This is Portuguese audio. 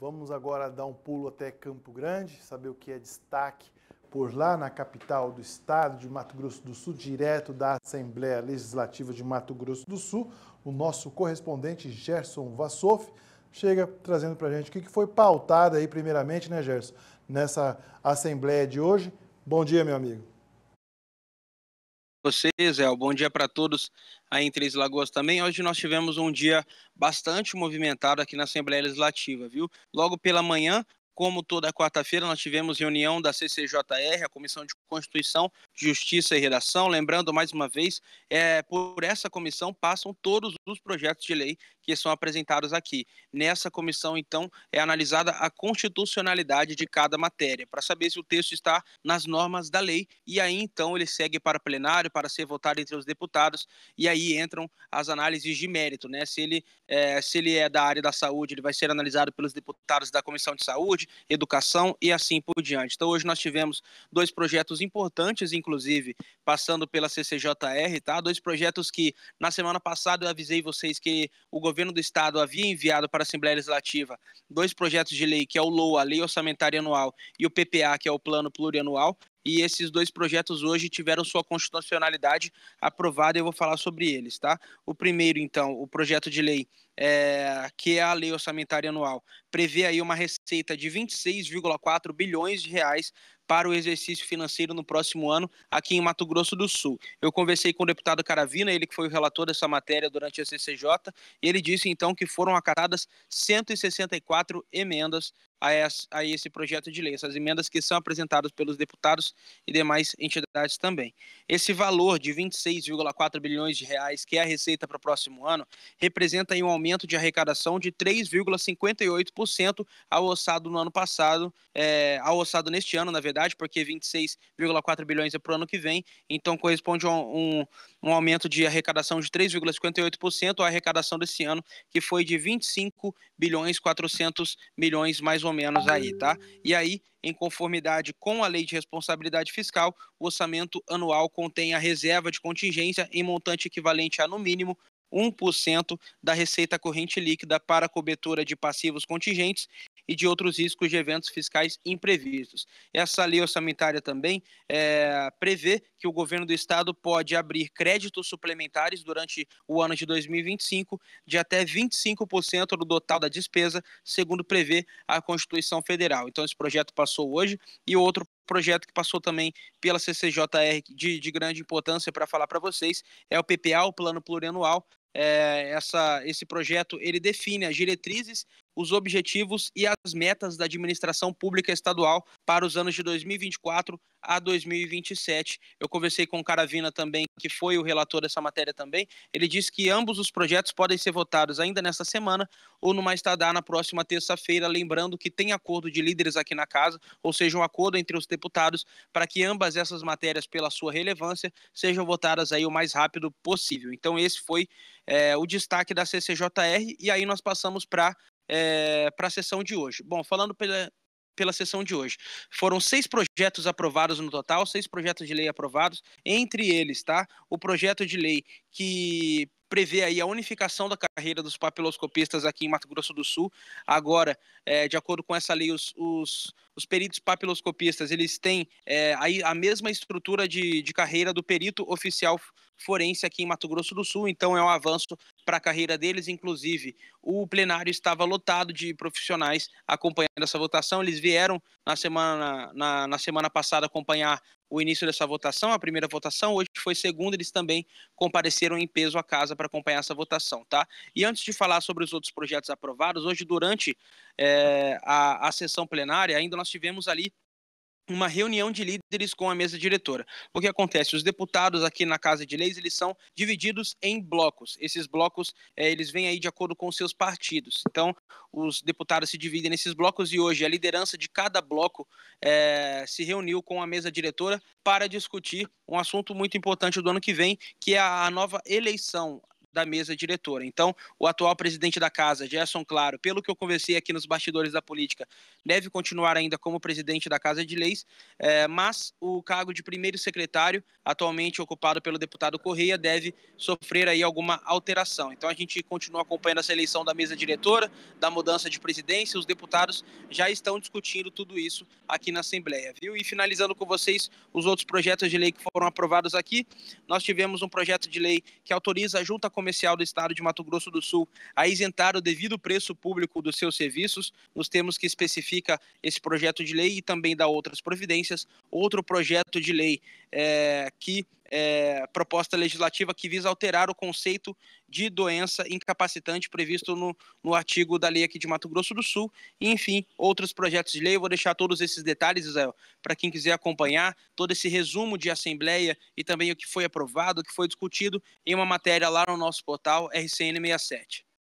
Vamos agora dar um pulo até Campo Grande, saber o que é destaque por lá na capital do estado de Mato Grosso do Sul, direto da Assembleia Legislativa de Mato Grosso do Sul. O nosso correspondente Gerson Vassoff chega trazendo para a gente o que foi pautado aí, primeiramente, né, Gerson, nessa Assembleia de hoje. Bom dia, meu amigo vocês, El. Bom dia para todos aí em Três Lagoas também. Hoje nós tivemos um dia bastante movimentado aqui na Assembleia Legislativa, viu? Logo pela manhã, como toda quarta-feira, nós tivemos reunião da CCJR, a Comissão de Constituição, Justiça e Redação. Lembrando mais uma vez, é, por essa comissão passam todos os projetos de lei que são apresentados aqui. Nessa comissão, então, é analisada a constitucionalidade de cada matéria, para saber se o texto está nas normas da lei, e aí então ele segue para plenário para ser votado entre os deputados, e aí entram as análises de mérito, né? Se ele é, se ele é da área da saúde, ele vai ser analisado pelos deputados da Comissão de Saúde, Educação e assim por diante. Então, hoje nós tivemos dois projetos importantes, inclusive, passando pela CCJR, tá? Dois projetos que na semana passada eu avisei vocês que o governo governo do estado havia enviado para a Assembleia Legislativa dois projetos de lei, que é o LOA, Lei Orçamentária Anual, e o PPA, que é o Plano Plurianual, e esses dois projetos hoje tiveram sua constitucionalidade aprovada e eu vou falar sobre eles, tá? O primeiro, então, o projeto de lei, é, que é a Lei Orçamentária Anual, prevê aí uma receita de 26,4 bilhões de reais para o exercício financeiro no próximo ano aqui em Mato Grosso do Sul. Eu conversei com o deputado Caravina, ele que foi o relator dessa matéria durante a CCJ, e ele disse então que foram acatadas 164 emendas a, esse projeto de lei, essas emendas que são apresentadas pelos deputados e demais entidades também. Esse valor de 26,4 bilhões de reais, que é a receita para o próximo ano, representa um aumento de arrecadação de 3,58% ao orçado no ano passado, é, ao orçado neste ano, na verdade, porque 26,4 bilhões é para o ano que vem, então corresponde a um, um aumento de arrecadação de 3,58% à arrecadação desse ano, que foi de 25 bilhões 400 milhões mais um ou menos aí, tá? E aí, em conformidade com a Lei de Responsabilidade Fiscal, o orçamento anual contém a reserva de contingência em montante equivalente a, no mínimo, 1% da receita corrente líquida para cobertura de passivos contingentes e de outros riscos de eventos fiscais imprevistos. Essa lei orçamentária também é, prevê que o governo do estado pode abrir créditos suplementares durante o ano de 2025 de até 25% do total da despesa, segundo prevê a Constituição Federal. Então, esse projeto passou hoje e outro projeto que passou também pela CCJR de, de grande importância para falar para vocês, é o PPA, o Plano Plurianual. É, essa, esse projeto ele define as diretrizes os objetivos e as metas da administração pública estadual para os anos de 2024 a 2027. Eu conversei com o Caravina também, que foi o relator dessa matéria também. Ele disse que ambos os projetos podem ser votados ainda nesta semana ou no mais tardar na próxima terça-feira. Lembrando que tem acordo de líderes aqui na casa, ou seja, um acordo entre os deputados para que ambas essas matérias, pela sua relevância, sejam votadas aí o mais rápido possível. Então, esse foi é, o destaque da CCJR e aí nós passamos para é, para a sessão de hoje. Bom, falando pela, pela sessão de hoje, foram seis projetos aprovados no total, seis projetos de lei aprovados, entre eles, tá? O projeto de lei que prevê aí a unificação da carreira dos papiloscopistas aqui em Mato Grosso do Sul. Agora, é, de acordo com essa lei, os, os, os peritos papiloscopistas, eles têm é, aí a mesma estrutura de, de carreira do perito oficial forense aqui em Mato Grosso do Sul, então é um avanço para a carreira deles. Inclusive, o plenário estava lotado de profissionais acompanhando essa votação. Eles vieram na semana, na, na semana passada acompanhar o início dessa votação, a primeira votação, hoje foi segunda, eles também compareceram em peso à casa para acompanhar essa votação, tá? E antes de falar sobre os outros projetos aprovados, hoje durante é, a, a sessão plenária, ainda nós tivemos ali uma reunião de líderes com a mesa diretora. O que acontece? Os deputados aqui na Casa de Leis, eles são divididos em blocos. Esses blocos, é, eles vêm aí de acordo com seus partidos. Então, os deputados se dividem nesses blocos e hoje a liderança de cada bloco é, se reuniu com a mesa diretora para discutir um assunto muito importante do ano que vem, que é a nova eleição, da mesa diretora. Então, o atual presidente da casa, Gerson Claro, pelo que eu conversei aqui nos bastidores da política, deve continuar ainda como presidente da Casa de Leis, é, mas o cargo de primeiro secretário, atualmente ocupado pelo deputado Correia, deve sofrer aí alguma alteração. Então, a gente continua acompanhando essa eleição da mesa diretora, da mudança de presidência, os deputados já estão discutindo tudo isso aqui na Assembleia, viu? E finalizando com vocês os outros projetos de lei que foram aprovados aqui, nós tivemos um projeto de lei que autoriza a junta Comercial do Estado de Mato Grosso do Sul a isentar o devido preço público dos seus serviços, nos termos que especifica esse projeto de lei e também da outras providências, outro projeto de lei é, que é, proposta legislativa que visa alterar o conceito de doença incapacitante previsto no, no artigo da lei aqui de Mato Grosso do Sul. E, enfim, outros projetos de lei. Eu vou deixar todos esses detalhes, Israel, para quem quiser acompanhar todo esse resumo de Assembleia e também o que foi aprovado, o que foi discutido em uma matéria lá no nosso portal RCN67.